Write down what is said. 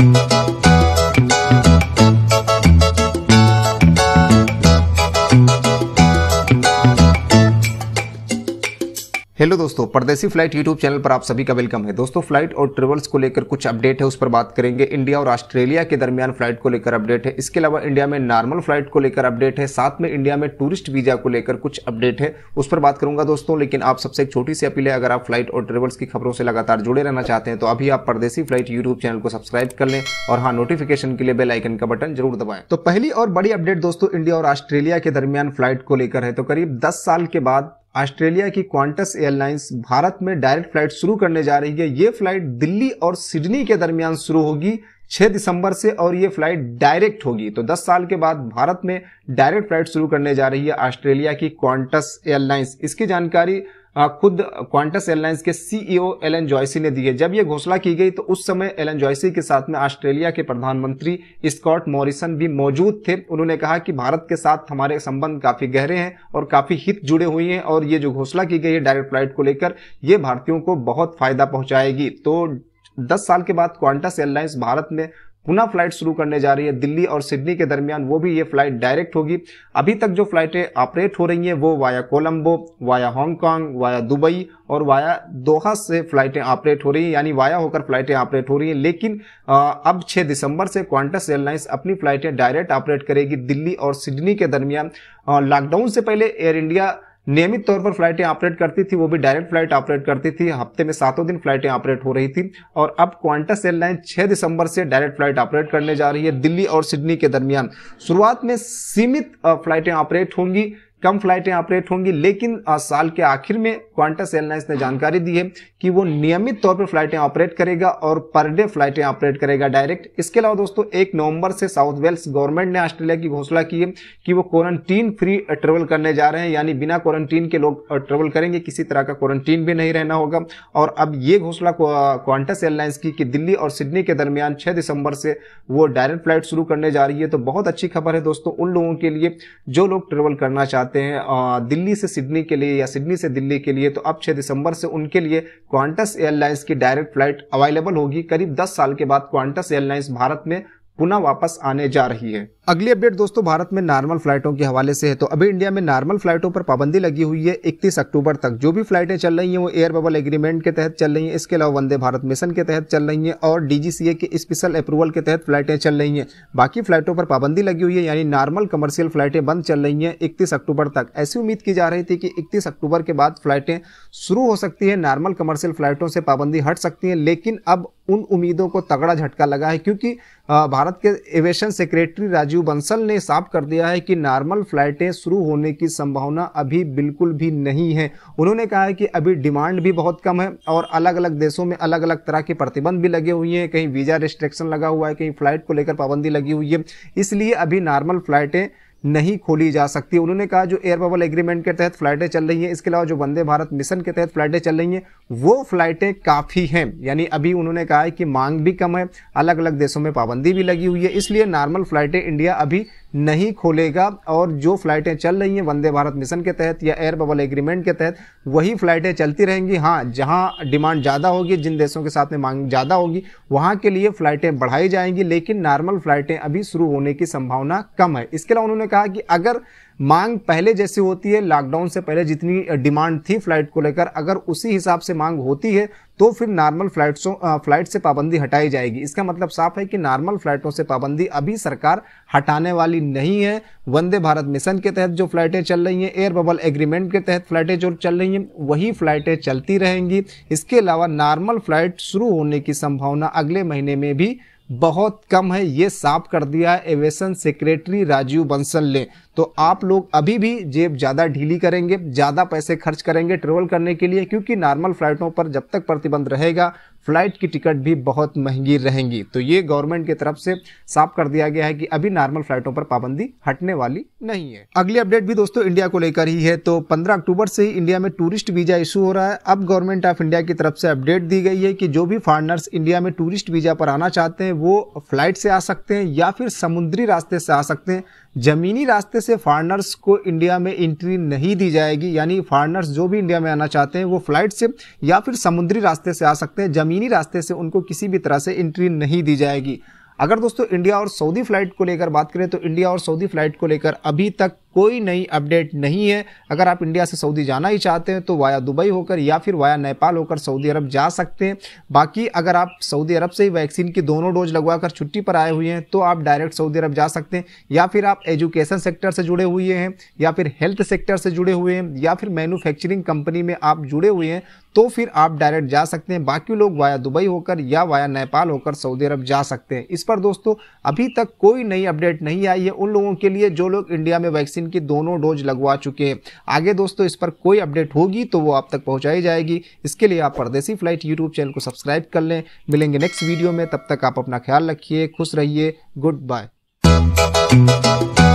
Thank you. Hello दोस्तों परदेसी flight YouTube channel पर आप सभी का वेलकम है दोस्तों फ्लाइट और ट्रेवल्स को लेकर कुछ अपडेट है उस पर बात करेंगे इंडिया और ऑस्ट्रेलिया के दरमियान फ्लाइट को लेकर अपडेट है इसके अलावा इंडिया में नॉर्मल फ्लाइट को लेकर अपडेट है साथ में इंडिया में टूरिस्ट वीजा को लेकर कुछ अपडेट है उस पर बात करूंगा दोस्तों लेकिन आप सबसे एक छोटी सी अपील है अगर आप फ्लाइट और ट्रेवल्स की खबरों से लगातार जुड़े रहना चाहते हैं तो अभी आप परदेसी फ्लाइट यूट्यूब चैनल को सब्सक्राइब कर लें और हाँ नोटिफिकेशन के लिए बेलाइकन का बटन जरूर दबाएं तो पहली और बड़ी अपडेट दोस्तों इंडिया और ऑस्ट्रेलिया के दरमियान फ्लाइट को लेकर है तो करीब दस साल के बाद ऑस्ट्रेलिया की क्वांटस एयरलाइंस भारत में डायरेक्ट फ्लाइट शुरू करने जा रही है ये फ्लाइट दिल्ली और सिडनी के दरमियान शुरू होगी 6 दिसंबर से और ये फ्लाइट डायरेक्ट होगी तो 10 साल के बाद भारत में डायरेक्ट फ्लाइट शुरू करने जा रही है ऑस्ट्रेलिया की क्वांटस एयरलाइंस इसकी जानकारी खुद क्वांटस एयरलाइंस के सीईओ एलन जॉयसी ने दी है जब यह घोषणा की गई तो उस समय एलन जॉयसी के साथ में ऑस्ट्रेलिया के प्रधानमंत्री स्कॉट मॉरिसन भी मौजूद थे उन्होंने कहा कि भारत के साथ हमारे संबंध काफी गहरे हैं और काफी हित जुड़े हुए हैं और ये जो घोषणा की गई है डायरेक्ट फ्लाइट को लेकर ये भारतीयों को बहुत फायदा पहुंचाएगी तो दस साल के बाद क्वांटस एयरलाइंस भारत में पुनः फ्लाइट शुरू करने जा रही है दिल्ली और सिडनी के दरमियान वो भी ये फ्लाइट डायरेक्ट होगी अभी तक जो फ्लाइटें ऑपरेट हो रही हैं वो via Colombo via Hong Kong via Dubai और वाया दोहा से फ्लाइटें ऑपरेट हो रही हैं यानी वाया होकर फ्लाइटें ऑपरेट हो रही हैं लेकिन आ, अब 6 दिसंबर से क्वांटस एयरलाइंस अपनी फ्लाइटें डायरेक्ट ऑपरेट करेगी दिल्ली और सिडनी के दरमियान लॉकडाउन से पहले एयर इंडिया नियमित तौर पर फ्लाइटें ऑपरेट करती थी वो भी डायरेक्ट फ्लाइट ऑपरेट करती थी हफ्ते में सातों दिन फ्लाइटें ऑपरेट हो रही थी और अब क्वांटस एयरलाइन 6 दिसंबर से डायरेक्ट फ्लाइट ऑपरेट करने जा रही है दिल्ली और सिडनी के दरमियान शुरुआत में सीमित फ्लाइटें ऑपरेट होंगी कम फ्लाइटें ऑपरेट होंगी लेकिन साल के आखिर में क्वांटस एयरलाइंस ने जानकारी दी है कि वो नियमित तौर पर फ्लाइटें ऑपरेट करेगा और पर डे फ्लाइटें ऑपरेट करेगा डायरेक्ट इसके अलावा दोस्तों एक नवंबर से साउथ वेल्स गवर्नमेंट ने ऑस्ट्रेलिया की घोषणा की है कि वो क्वारंटीन फ्री ट्रेवल करने जा रहे हैं यानी बिना क्वारंटीन के लोग ट्रेवल करेंगे किसी तरह का क्वारंटीन भी नहीं रहना होगा और अब ये घोषणा क्वांटस एयरलाइंस की कि दिल्ली और सिडनी के दरमियान छह दिसंबर से वो डायरेक्ट फ्लाइट शुरू करने जा रही है तो बहुत अच्छी खबर है दोस्तों उन लोगों के लिए जो लोग ट्रेवल करना चाहते जाते हैं दिल्ली से सिडनी के लिए या सिडनी से दिल्ली के लिए तो अब 6 दिसंबर से उनके लिए क्वांटस एयरलाइंस की डायरेक्ट फ्लाइट अवेलेबल होगी करीब 10 साल के बाद क्वांटस एयरलाइंस भारत में पुनः वापस आने जा रही है अगली अपडेट दोस्तों भारत में नॉर्मल फ्लाइटों के हवाले से है तो अभी इंडिया में नॉर्मल फ्लाइटों पर पाबंदी लगी हुई है 31 अक्टूबर तक जो भी फ्लाइटें चल रही हैं वो एयर बबल एग्रीमेंट के तहत चल रही हैं इसके अलावा वंदे भारत मिशन के तहत चल रही हैं और डीजीसीए के स्पेशल अप्रूवल के तहत फ्लाइटें चल रही हैं बाकी फ्लाइटों पर पाबंदी लगी हुई है यानी नॉर्मल कमर्शियल फ्लाइटें बंद चल रही हैं इकतीस अक्टूबर तक ऐसी उम्मीद की जा रही थी कि इकतीस अक्टूबर के बाद फ्लाइटें शुरू हो सकती है नॉर्मल कमर्शियल फ्लाइटों से पाबंदी हट सकती है लेकिन अब उन उम्मीदों को तगड़ा झटका लगा है क्योंकि भारत के एविएशन सेक्रेटरी राजीव राजीव बंसल ने साफ कर दिया है कि नॉर्मल फ्लाइटें शुरू होने की संभावना अभी बिल्कुल भी नहीं है उन्होंने कहा है कि अभी डिमांड भी बहुत कम है और अलग अलग देशों में अलग अलग तरह के प्रतिबंध भी लगे हुए हैं कहीं वीज़ा रिस्ट्रिक्शन लगा हुआ है कहीं फ्लाइट को लेकर पाबंदी लगी हुई है इसलिए अभी नॉर्मल फ्लाइटें नहीं खोली जा सकती उन्होंने कहा जो एयर बबल एग्रीमेंट के तहत फ्लाइटें चल रही हैं इसके अलावा जो वंदे भारत मिशन के तहत फ्लाइटें चल रही हैं वो फ्लाइटें काफ़ी हैं यानी अभी उन्होंने कहा है कि मांग भी कम है अलग अलग देशों में पाबंदी भी लगी हुई है इसलिए नॉर्मल फ्लाइटें इंडिया अभी नहीं खोलेगा और जो फ़्लाइटें चल रही हैं वंदे भारत मिशन के तहत या एयर बबल एग्रीमेंट के तहत वही फ़्लाइटें चलती रहेंगी हाँ जहाँ डिमांड ज़्यादा होगी जिन देशों के साथ में मांग ज़्यादा होगी वहाँ के लिए फ़्लाइटें बढ़ाई जाएंगी लेकिन नॉर्मल फ़्लाइटें अभी शुरू होने की संभावना कम है इसके अलावा उन्होंने कहा कि अगर मांग पहले जैसी होती है लॉकडाउन से पहले जितनी डिमांड थी फ्लाइट को लेकर अगर उसी हिसाब से मांग होती है तो फिर नॉर्मल फ्लाइटों फ्लाइट से पाबंदी हटाई जाएगी इसका मतलब साफ है कि नॉर्मल फ्लाइटों से पाबंदी अभी सरकार हटाने वाली नहीं है वंदे भारत मिशन के तहत जो फ्लाइटें चल रही हैं एयर बबल एग्रीमेंट के तहत फ्लाइटें जो चल रही हैं वही फ्लाइटें चलती रहेंगी इसके अलावा नॉर्मल फ्लाइट शुरू होने की संभावना अगले महीने में भी बहुत कम है ये साफ कर दिया है एवेशन सेक्रेटरी राजीव बंसल ने तो आप लोग अभी भी जेब ज़्यादा ढीली करेंगे ज़्यादा पैसे खर्च करेंगे ट्रेवल करने के लिए क्योंकि नॉर्मल फ्लाइटों पर जब तक प्रतिबंध रहेगा फ्लाइट की टिकट भी बहुत महंगी रहेंगी तो ये गवर्नमेंट की तरफ से साफ कर दिया गया है कि अभी नॉर्मल फ्लाइटों पर पाबंदी हटने वाली नहीं है अगली अपडेट भी दोस्तों इंडिया को लेकर ही है तो 15 अक्टूबर से ही इंडिया में टूरिस्ट वीजा इशू हो रहा है अब गवर्नमेंट ऑफ इंडिया की तरफ से अपडेट दी गई है कि जो भी फॉरनर्स इंडिया में टूरिस्ट वीजा पर आना चाहते हैं वो फ्लाइट से आ सकते हैं या फिर समुद्री रास्ते से आ सकते हैं ज़मीनी रास्ते से फॉरनर्स को इंडिया में एंट्री नहीं दी जाएगी यानी फॉरनर्स जो भी इंडिया में आना चाहते हैं वो फ्लाइट से या फिर समुद्री रास्ते से आ सकते हैं ज़मीनी रास्ते से उनको किसी भी तरह से एंट्री नहीं दी जाएगी अगर दोस्तों इंडिया और सऊदी फ्लाइट को लेकर बात करें तो इंडिया और सऊदी फ्लाइट को लेकर अभी तक कोई नई अपडेट नहीं है अगर आप इंडिया से सऊदी जाना ही चाहते हैं तो वाया दुबई होकर या फिर वाया नेपाल होकर सऊदी अरब जा सकते हैं बाकी अगर आप सऊदी अरब से ही वैक्सीन की दोनों डोज लगवा कर छुट्टी पर आए हुए हैं तो आप डायरेक्ट सऊदी अरब जा सकते हैं या फिर आप एजुकेशन सेक्टर से जुड़े हुए हैं या फिर हेल्थ सेक्टर से जुड़े हुए हैं या फिर मैन्युफैक्चरिंग कंपनी में आप जुड़े हुए हैं तो फिर आप डायरेक्ट जा सकते हैं बाकी लोग वाया दुबई होकर या वाया नेपाल होकर सऊदी अरब जा सकते हैं इस पर दोस्तों अभी तक कोई नई अपडेट नहीं आई है उन लोगों के लिए जो लोग इंडिया में वैक्सीन वैक्सीन की दोनों डोज लगवा चुके हैं आगे दोस्तों इस पर कोई अपडेट होगी तो वो आप तक पहुंचाई जाएगी इसके लिए आप परदेसी फ्लाइट यूट्यूब चैनल को सब्सक्राइब कर लें मिलेंगे नेक्स्ट वीडियो में तब तक आप अपना ख्याल रखिए खुश रहिए गुड बाय